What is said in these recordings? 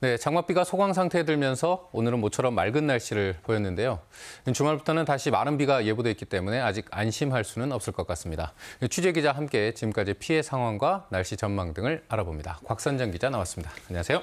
네, 장맛비가 소강 상태에 들면서 오늘은 모처럼 맑은 날씨를 보였는데요. 주말부터는 다시 마른 비가 예보돼 있기 때문에 아직 안심할 수는 없을 것 같습니다. 취재 기자 함께 지금까지 피해 상황과 날씨 전망 등을 알아봅니다. 곽선정 기자 나왔습니다. 안녕하세요.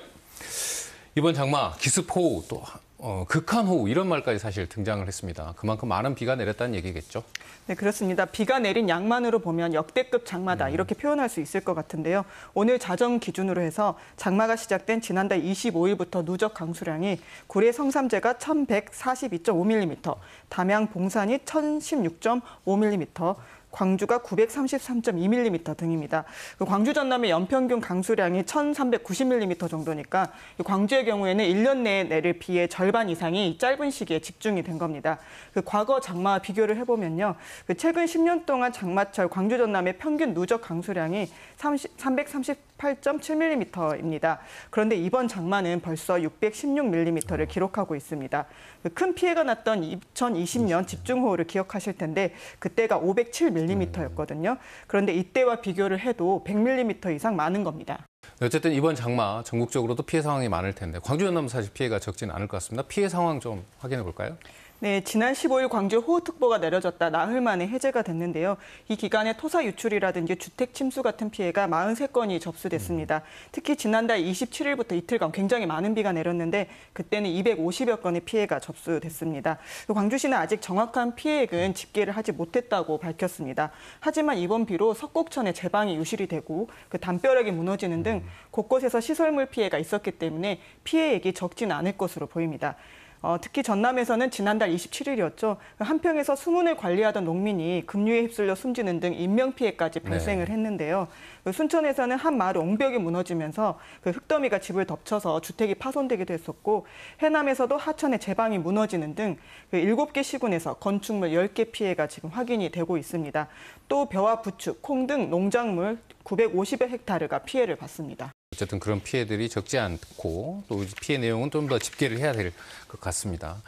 이번 장마 기습 호우 또 어, 극한 호우 이런 말까지 사실 등장을 했습니다. 그만큼 많은 비가 내렸다는 얘기겠죠? 네, 그렇습니다. 비가 내린 양만으로 보면 역대급 장마다 음. 이렇게 표현할 수 있을 것 같은데요. 오늘 자정 기준으로 해서 장마가 시작된 지난달 25일부터 누적 강수량이 고래 성삼재가 1142.5mm, 담양 봉산이 1016.5mm, 광주가 933.2mm 등입니다. 그 광주 전남의 연평균 강수량이 1,390mm 정도니까 광주의 경우에는 1년 내에 내릴 비의 절반 이상이 짧은 시기에 집중이 된 겁니다. 그 과거 장마와 비교를 해보면요. 그 최근 10년 동안 장마철 광주 전남의 평균 누적 강수량이 330 8.7mm입니다. 그런데 이번 장마는 벌써 616mm를 기록하고 있습니다. 그 큰 피해가 났던 2020년 집중호우를 기억하실 텐데 그때가 507mm였거든요. 그런데 이때와 비교를 해도 100mm 이상 많은 겁니다. 네, 어쨌든 이번 장마 전국적으로도 피해 상황이 많을 텐데 광주 연남 사실 피해가 적진 않을 것 같습니다. 피해 상황 좀 확인해 볼까요? 네, 지난 15일 광주 호우특보가 내려졌다 나흘 만에 해제가 됐는데요. 이 기간에 토사 유출이라든지 주택 침수 같은 피해가 43건이 접수됐습니다. 특히 지난달 27일부터 이틀간 굉장히 많은 비가 내렸는데 그때는 250여 건의 피해가 접수됐습니다. 광주시는 아직 정확한 피해액은 집계를 하지 못했다고 밝혔습니다. 하지만 이번 비로 석곡천의 제방이 유실이 되고 그 담벼락이 무너지는 등 음. 곳곳에서 시설물 피해가 있었기 때문에 피해액이 적진 않을 것으로 보입니다. 어, 특히 전남에서는 지난달 27일이었죠. 한평에서 수문을 관리하던 농민이 급류에 휩쓸려 숨지는 등 인명피해까지 네. 발생을 네. 했는데요. 그 순천에서는 한 마을 옹벽이 무너지면서 그 흙더미가 집을 덮쳐서 주택이 파손되기도 했었고 해남에서도 하천의 제방이 무너지는 등그 7개 시군에서 건축물 10개 피해가 지금 확인이 되고 있습니다. 또 벼와 부추콩 등 농작물 950여 헥타르가 피해를 봤습니다. 어쨌든 그런 피해들이 적지 않고 또 피해 내용은 좀 더 집계를 해야 될 것 같습니다.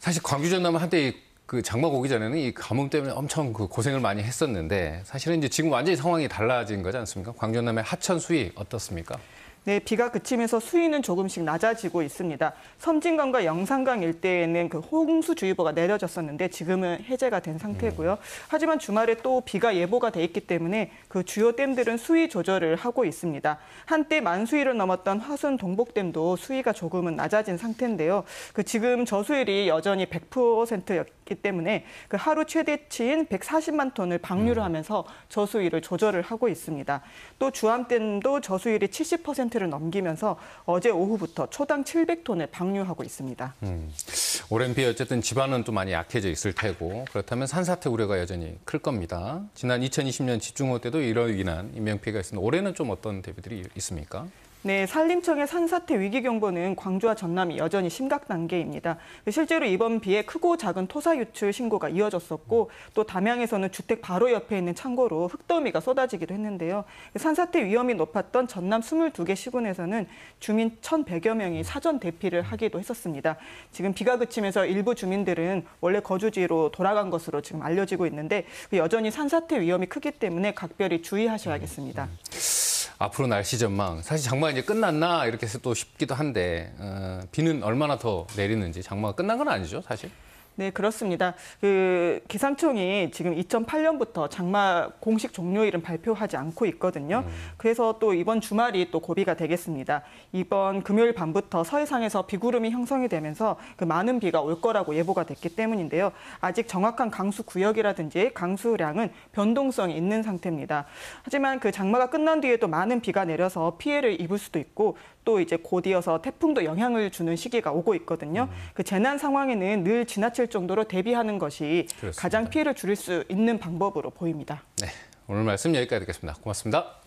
사실 광주 전남 한때 그 장마가 오기 전에는 이 가뭄 때문에 엄청 그 고생을 많이 했었는데 사실은 이제 지금 완전히 상황이 달라진 거지 않습니까? 광주 전남의 하천 수위 어떻습니까? 네, 비가 그치면서 수위는 조금씩 낮아지고 있습니다. 섬진강과 영산강 일대에는 그 홍수주의보가 내려졌었는데 지금은 해제가 된 상태고요. 네. 하지만 주말에 또 비가 예보가 돼 있기 때문에 그 주요 댐들은 수위 조절을 하고 있습니다. 한때 만수위를 넘었던 화순 동복댐도 수위가 조금은 낮아진 상태인데요. 그 지금 저수율이 여전히 100%였기 때문에 그 하루 최대치인 140만 톤을 방류를 음. 하면서 저수위를 조절을 하고 있습니다. 또 주암댐도 저수율이 70% 10%를 넘기면서 어제 오후부터 초당 700톤을 방류하고 있습니다. 음, 오랜 비에 어쨌든 집안은 또 많이 약해져 있을 테고 그렇다면 산사태 우려가 여전히 클 겁니다. 지난 2020년 집중호 때도 이로 인한 인명피해가 있습니다 올해는 좀 어떤 대비들이 있습니까? 네, 산림청의 산사태 위기 경보는 광주와 전남이 여전히 심각 단계입니다. 실제로 이번 비에 크고 작은 토사 유출 신고가 이어졌었고 또 담양에서는 주택 바로 옆에 있는 창고로 흙더미가 쏟아지기도 했는데요. 산사태 위험이 높았던 전남 22개 시군에서는 주민 1,100여 명이 사전 대피를 하기도 했었습니다. 지금 비가 그치면서 일부 주민들은 원래 거주지로 돌아간 것으로 지금 알려지고 있는데 그 여전히 산사태 위험이 크기 때문에 각별히 주의하셔야겠습니다. 음. 앞으로 날씨 전망. 사실 장마 이제 끝났나 이렇게 해서 또 싶기도 한데 어, 비는 얼마나 더 내리는지 장마가 끝난 건 아니죠, 사실. 네, 그렇습니다. 그 기상청이 지금 2008년부터 장마 공식 종료일은 발표하지 않고 있거든요. 음. 그래서 또 이번 주말이 또 고비가 되겠습니다. 이번 금요일 밤부터 서해상에서 비구름이 형성이 되면서 그 많은 비가 올 거라고 예보가 됐기 때문인데요. 아직 정확한 강수 구역이라든지 강수량은 변동성이 있는 상태입니다. 하지만 그 장마가 끝난 뒤에도 많은 비가 내려서 피해를 입을 수도 있고 또 이제 곧이어서 태풍도 영향을 주는 시기가 오고 있거든요. 음. 그 재난 상황에는 늘 지나칠 부딪 정도로 대비하는 것이 그렇습니다. 가장 피해를 줄일 수 있는 방법으로 보입니다. 네, 오늘 말씀 여기까지 듣겠습니다. 고맙습니다.